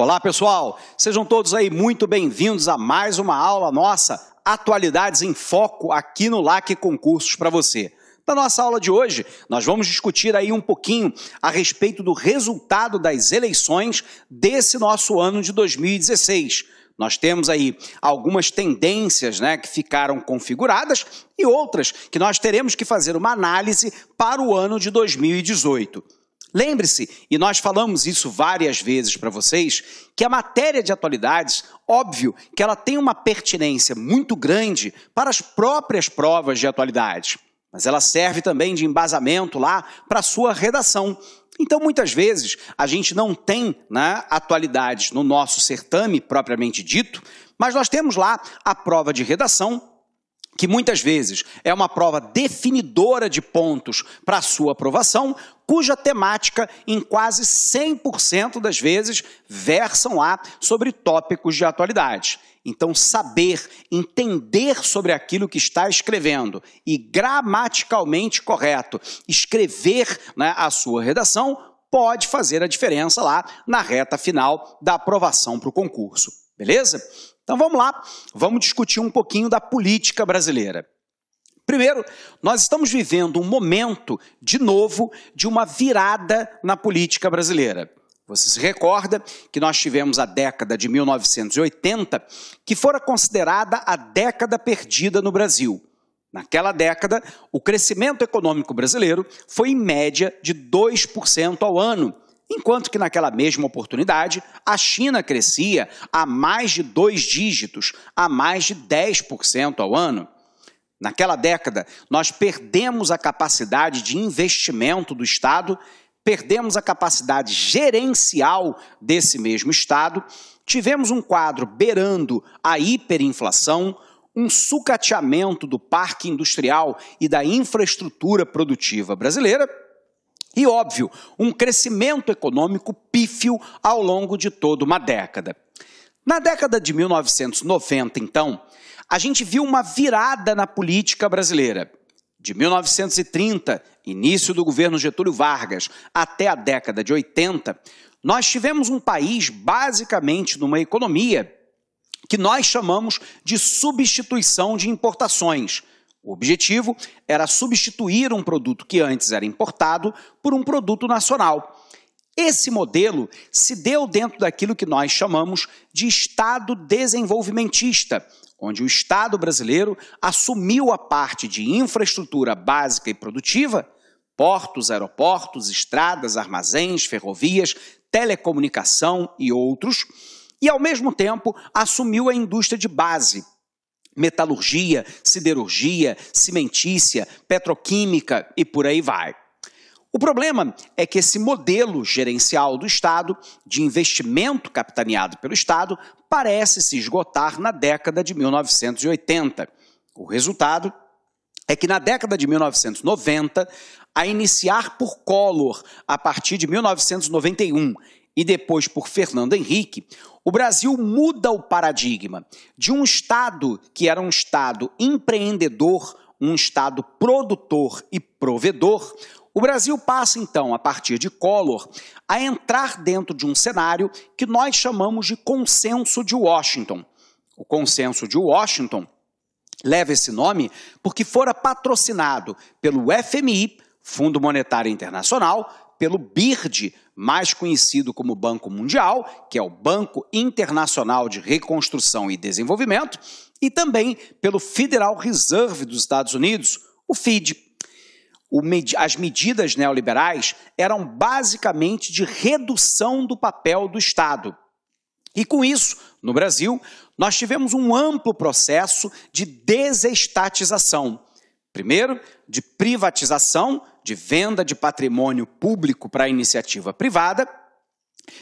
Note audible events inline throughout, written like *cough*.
Olá, pessoal. Sejam todos aí muito bem-vindos a mais uma aula nossa, Atualidades em Foco aqui no LAC Concursos para você. Na nossa aula de hoje, nós vamos discutir aí um pouquinho a respeito do resultado das eleições desse nosso ano de 2016. Nós temos aí algumas tendências né, que ficaram configuradas e outras que nós teremos que fazer uma análise para o ano de 2018. Lembre-se, e nós falamos isso várias vezes para vocês, que a matéria de atualidades, óbvio que ela tem uma pertinência muito grande para as próprias provas de atualidade, mas ela serve também de embasamento lá para a sua redação. Então, muitas vezes, a gente não tem né, atualidades no nosso certame propriamente dito, mas nós temos lá a prova de redação que muitas vezes é uma prova definidora de pontos para a sua aprovação, cuja temática, em quase 100% das vezes, versam lá sobre tópicos de atualidade. Então, saber, entender sobre aquilo que está escrevendo e gramaticalmente correto escrever né, a sua redação pode fazer a diferença lá na reta final da aprovação para o concurso. Beleza? Então vamos lá, vamos discutir um pouquinho da política brasileira. Primeiro, nós estamos vivendo um momento, de novo, de uma virada na política brasileira. Você se recorda que nós tivemos a década de 1980, que fora considerada a década perdida no Brasil. Naquela década, o crescimento econômico brasileiro foi em média de 2% ao ano Enquanto que naquela mesma oportunidade, a China crescia a mais de dois dígitos, a mais de 10% ao ano. Naquela década, nós perdemos a capacidade de investimento do Estado, perdemos a capacidade gerencial desse mesmo Estado, tivemos um quadro beirando a hiperinflação, um sucateamento do parque industrial e da infraestrutura produtiva brasileira, e óbvio, um crescimento econômico pífio ao longo de toda uma década. Na década de 1990, então, a gente viu uma virada na política brasileira. De 1930, início do governo Getúlio Vargas, até a década de 80, nós tivemos um país basicamente numa economia que nós chamamos de substituição de importações o objetivo era substituir um produto que antes era importado por um produto nacional. Esse modelo se deu dentro daquilo que nós chamamos de Estado desenvolvimentista, onde o Estado brasileiro assumiu a parte de infraestrutura básica e produtiva portos, aeroportos, estradas, armazéns, ferrovias, telecomunicação e outros e, ao mesmo tempo, assumiu a indústria de base metalurgia, siderurgia, cimentícia, petroquímica e por aí vai. O problema é que esse modelo gerencial do Estado, de investimento capitaneado pelo Estado, parece se esgotar na década de 1980. O resultado é que na década de 1990, a iniciar por Collor, a partir de 1991, e depois por Fernando Henrique, o Brasil muda o paradigma de um Estado que era um Estado empreendedor, um Estado produtor e provedor. O Brasil passa, então, a partir de Collor, a entrar dentro de um cenário que nós chamamos de consenso de Washington. O consenso de Washington leva esse nome porque fora patrocinado pelo FMI, Fundo Monetário Internacional, pelo BIRD, mais conhecido como Banco Mundial, que é o Banco Internacional de Reconstrução e Desenvolvimento, e também pelo Federal Reserve dos Estados Unidos, o FED. as medidas neoliberais eram basicamente de redução do papel do Estado. E com isso, no Brasil, nós tivemos um amplo processo de desestatização. Primeiro, de privatização de venda de patrimônio público para iniciativa privada,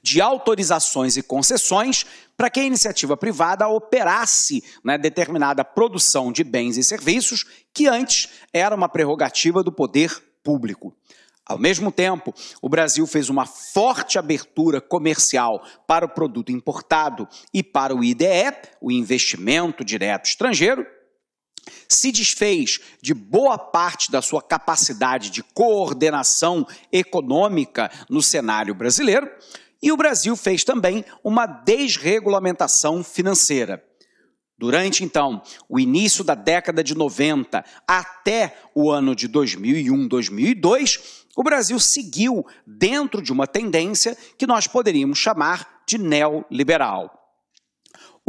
de autorizações e concessões para que a iniciativa privada operasse né, determinada produção de bens e serviços que antes era uma prerrogativa do poder público. Ao mesmo tempo, o Brasil fez uma forte abertura comercial para o produto importado e para o IDE, o investimento direto estrangeiro, se desfez de boa parte da sua capacidade de coordenação econômica no cenário brasileiro, e o Brasil fez também uma desregulamentação financeira. Durante então o início da década de 90 até o ano de 2001, 2002, o Brasil seguiu dentro de uma tendência que nós poderíamos chamar de neoliberal.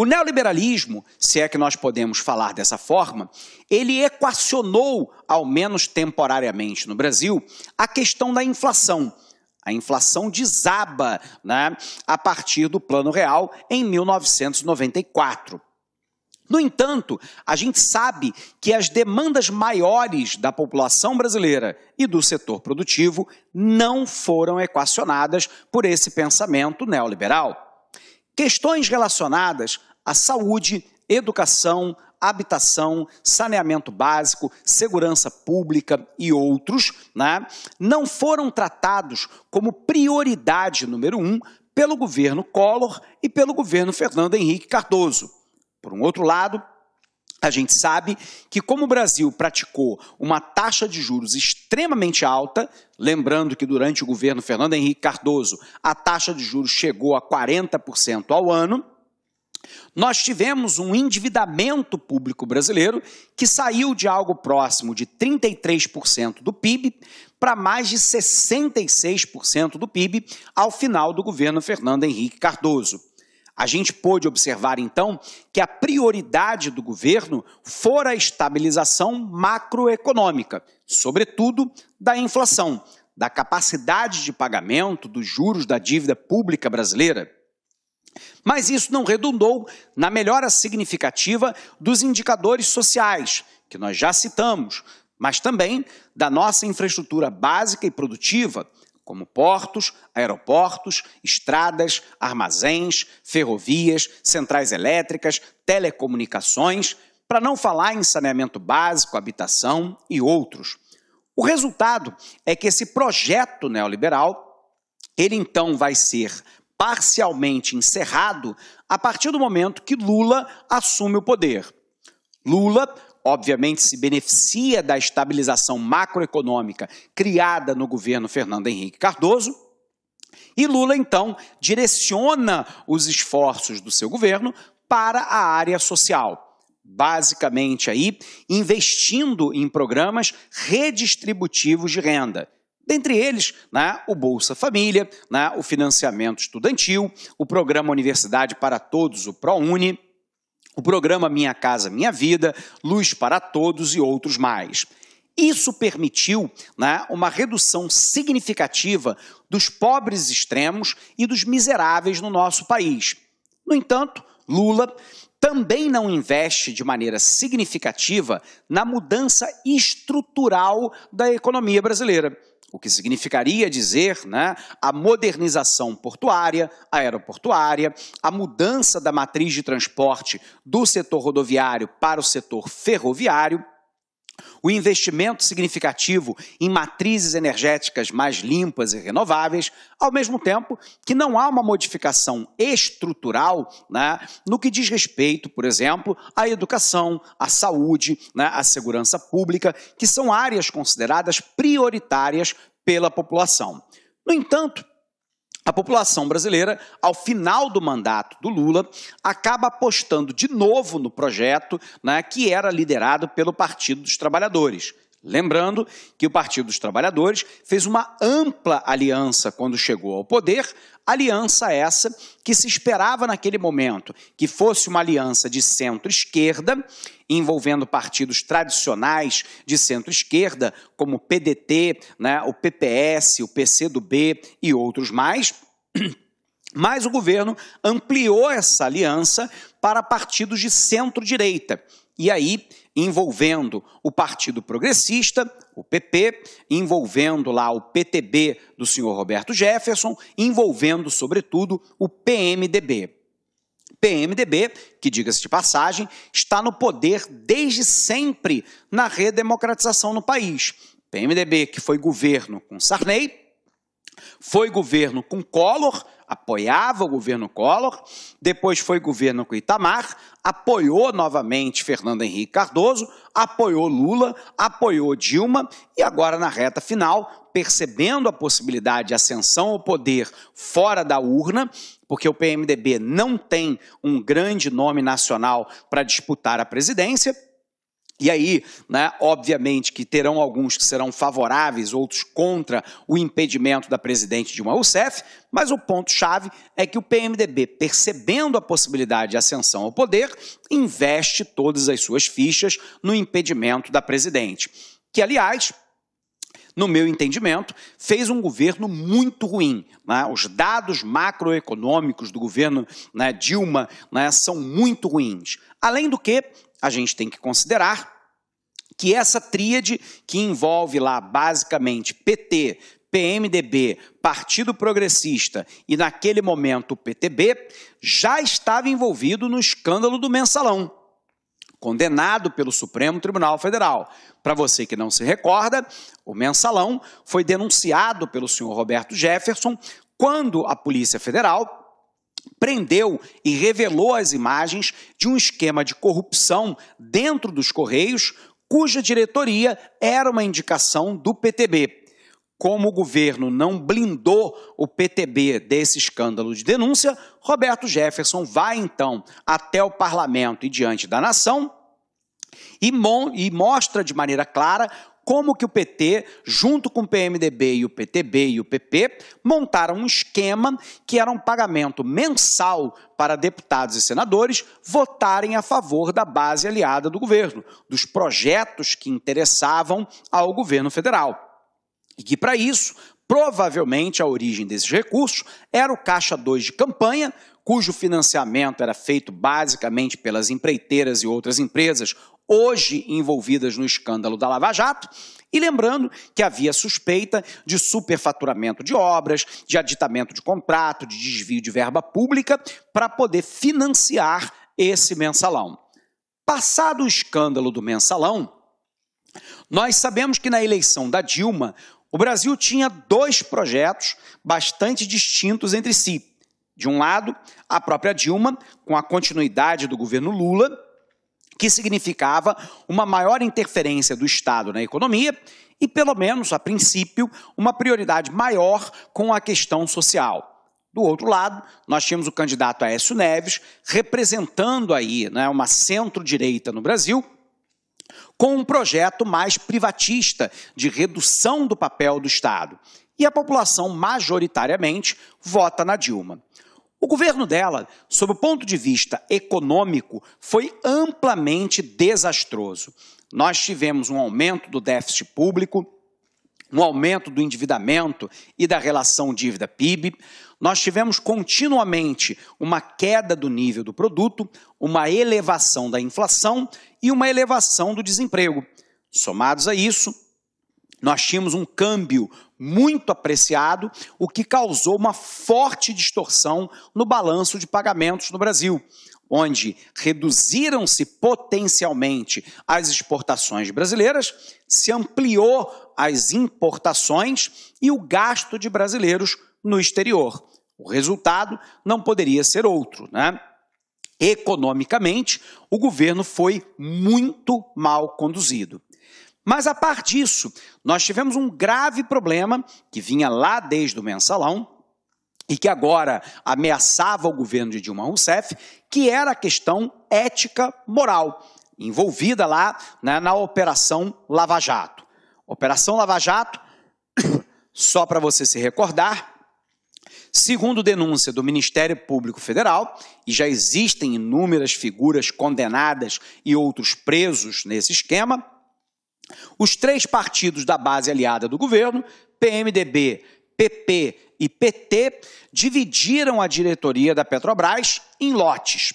O neoliberalismo, se é que nós podemos falar dessa forma, ele equacionou, ao menos temporariamente no Brasil, a questão da inflação. A inflação desaba né, a partir do Plano Real em 1994. No entanto, a gente sabe que as demandas maiores da população brasileira e do setor produtivo não foram equacionadas por esse pensamento neoliberal. Questões relacionadas a saúde, educação, habitação, saneamento básico, segurança pública e outros, né, não foram tratados como prioridade número um pelo governo Collor e pelo governo Fernando Henrique Cardoso. Por um outro lado, a gente sabe que, como o Brasil praticou uma taxa de juros extremamente alta, lembrando que durante o governo Fernando Henrique Cardoso a taxa de juros chegou a 40% ao ano, nós tivemos um endividamento público brasileiro que saiu de algo próximo de 33% do PIB para mais de 66% do PIB ao final do governo Fernando Henrique Cardoso. A gente pôde observar então que a prioridade do governo fora a estabilização macroeconômica, sobretudo da inflação, da capacidade de pagamento dos juros da dívida pública brasileira. Mas isso não redundou na melhora significativa dos indicadores sociais, que nós já citamos, mas também da nossa infraestrutura básica e produtiva, como portos, aeroportos, estradas, armazéns, ferrovias, centrais elétricas, telecomunicações, para não falar em saneamento básico, habitação e outros. O resultado é que esse projeto neoliberal, ele então vai ser parcialmente encerrado a partir do momento que Lula assume o poder. Lula, obviamente, se beneficia da estabilização macroeconômica criada no governo Fernando Henrique Cardoso. E Lula, então, direciona os esforços do seu governo para a área social basicamente aí investindo em programas redistributivos de renda, Dentre eles, né, o Bolsa Família, né, o financiamento estudantil, o programa Universidade para Todos, o ProUni, o programa Minha Casa Minha Vida, Luz para Todos e outros mais. Isso permitiu né, uma redução significativa dos pobres extremos e dos miseráveis no nosso país. No entanto, Lula também não investe de maneira significativa na mudança estrutural da economia brasileira o que significaria dizer né, a modernização portuária, aeroportuária, a mudança da matriz de transporte do setor rodoviário para o setor ferroviário o investimento significativo em matrizes energéticas mais limpas e renováveis, ao mesmo tempo que não há uma modificação estrutural né, no que diz respeito, por exemplo, à educação, à saúde, né, à segurança pública, que são áreas consideradas prioritárias pela população. No entanto, a população brasileira, ao final do mandato do Lula, acaba apostando de novo no projeto né, que era liderado pelo Partido dos Trabalhadores, Lembrando que o Partido dos Trabalhadores fez uma ampla aliança quando chegou ao poder, aliança essa que se esperava naquele momento que fosse uma aliança de centro-esquerda, envolvendo partidos tradicionais de centro-esquerda, como o PDT, né, o PPS, o PCdoB e outros mais. *clears throat* Mas o governo ampliou essa aliança para partidos de centro-direita, e aí, envolvendo o Partido Progressista, o PP, envolvendo lá o PTB do senhor Roberto Jefferson, envolvendo, sobretudo, o PMDB. PMDB, que diga-se de passagem, está no poder desde sempre na redemocratização no país. PMDB que foi governo com Sarney, foi governo com Collor, apoiava o governo Collor, depois foi governo com Itamar, apoiou novamente Fernando Henrique Cardoso, apoiou Lula, apoiou Dilma e agora na reta final, percebendo a possibilidade de ascensão ao poder fora da urna, porque o PMDB não tem um grande nome nacional para disputar a presidência, e aí, né, obviamente que terão alguns que serão favoráveis, outros contra o impedimento da presidente Dilma Rousseff, mas o ponto-chave é que o PMDB, percebendo a possibilidade de ascensão ao poder, investe todas as suas fichas no impedimento da presidente. Que, aliás, no meu entendimento, fez um governo muito ruim. Né? Os dados macroeconômicos do governo né, Dilma né, são muito ruins. Além do que, a gente tem que considerar que essa tríade que envolve lá basicamente PT, PMDB, Partido Progressista e naquele momento o PTB, já estava envolvido no escândalo do mensalão condenado pelo Supremo Tribunal Federal. Para você que não se recorda, o mensalão foi denunciado pelo senhor Roberto Jefferson quando a Polícia Federal prendeu e revelou as imagens de um esquema de corrupção dentro dos Correios, cuja diretoria era uma indicação do PTB como o governo não blindou o PTB desse escândalo de denúncia, Roberto Jefferson vai então até o parlamento e diante da nação e, e mostra de maneira clara como que o PT, junto com o PMDB e o PTB e o PP, montaram um esquema que era um pagamento mensal para deputados e senadores votarem a favor da base aliada do governo, dos projetos que interessavam ao governo federal. E que para isso, provavelmente a origem desses recursos era o caixa 2 de campanha, cujo financiamento era feito basicamente pelas empreiteiras e outras empresas hoje envolvidas no escândalo da Lava Jato, e lembrando que havia suspeita de superfaturamento de obras, de aditamento de contrato, de desvio de verba pública para poder financiar esse mensalão. Passado o escândalo do mensalão, nós sabemos que na eleição da Dilma, o Brasil tinha dois projetos bastante distintos entre si. De um lado, a própria Dilma, com a continuidade do governo Lula, que significava uma maior interferência do Estado na economia e, pelo menos a princípio, uma prioridade maior com a questão social. Do outro lado, nós tínhamos o candidato Aécio Neves representando aí né, uma centro-direita no Brasil, com um projeto mais privatista de redução do papel do Estado. E a população, majoritariamente, vota na Dilma. O governo dela, sob o ponto de vista econômico, foi amplamente desastroso. Nós tivemos um aumento do déficit público, no aumento do endividamento e da relação dívida-PIB, nós tivemos continuamente uma queda do nível do produto, uma elevação da inflação e uma elevação do desemprego. Somados a isso, nós tínhamos um câmbio muito apreciado, o que causou uma forte distorção no balanço de pagamentos no Brasil onde reduziram-se potencialmente as exportações brasileiras, se ampliou as importações e o gasto de brasileiros no exterior. O resultado não poderia ser outro, né? Economicamente, o governo foi muito mal conduzido. Mas a par disso, nós tivemos um grave problema que vinha lá desde o mensalão, e que agora ameaçava o governo de Dilma Rousseff, que era a questão ética moral, envolvida lá né, na Operação Lava Jato. Operação Lava Jato, *coughs* só para você se recordar, segundo denúncia do Ministério Público Federal, e já existem inúmeras figuras condenadas e outros presos nesse esquema, os três partidos da base aliada do governo, PMDB, PP e PT dividiram a diretoria da Petrobras em lotes.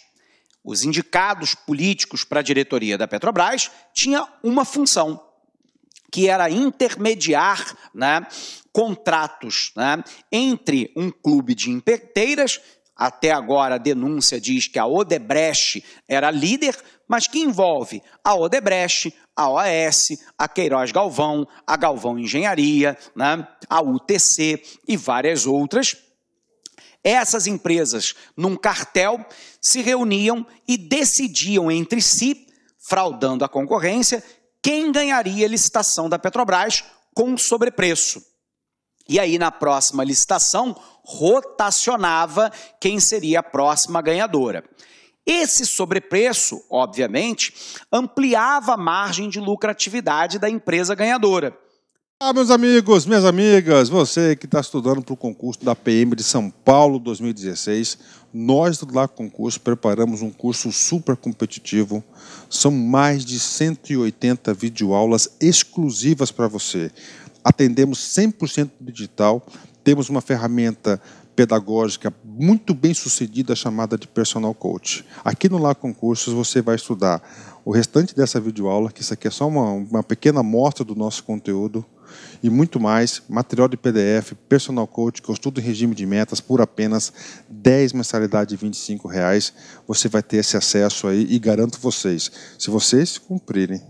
Os indicados políticos para a diretoria da Petrobras tinha uma função, que era intermediar né, contratos né, entre um clube de empreiteiras, até agora a denúncia diz que a Odebrecht era líder, mas que envolve a Odebrecht, a OAS, a Queiroz Galvão, a Galvão Engenharia, né, a UTC e várias outras. Essas empresas, num cartel, se reuniam e decidiam entre si, fraudando a concorrência, quem ganharia a licitação da Petrobras com sobrepreço. E aí, na próxima licitação, rotacionava quem seria a próxima ganhadora. Esse sobrepreço, obviamente, ampliava a margem de lucratividade da empresa ganhadora. Ah, meus amigos, minhas amigas, você que está estudando para o concurso da PM de São Paulo 2016, nós do LAC Concurso preparamos um curso super competitivo. São mais de 180 videoaulas exclusivas para você. Atendemos 100% digital, temos uma ferramenta pedagógica muito bem sucedida chamada de personal coach. Aqui no Lá Concursos você vai estudar o restante dessa videoaula, que isso aqui é só uma, uma pequena amostra do nosso conteúdo, e muito mais, material de PDF, personal coach, que eu estudo em regime de metas por apenas 10 mensalidade de 25 reais. Você vai ter esse acesso aí e garanto vocês, se vocês cumprirem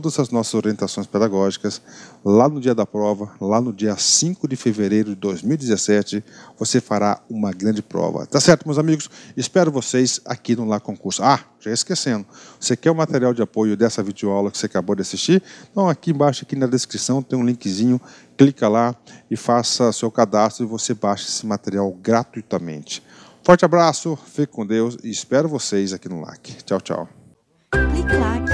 todas as nossas orientações pedagógicas. Lá no dia da prova, lá no dia 5 de fevereiro de 2017, você fará uma grande prova. Tá certo, meus amigos? Espero vocês aqui no Lá Concurso. Ah, já esquecendo. Você quer o material de apoio dessa videoaula que você acabou de assistir? Então aqui embaixo, aqui na descrição, tem um linkzinho. Clica lá e faça seu cadastro e você baixa esse material gratuitamente. Forte abraço, fique com Deus e espero vocês aqui no LAC. Tchau, tchau. Clique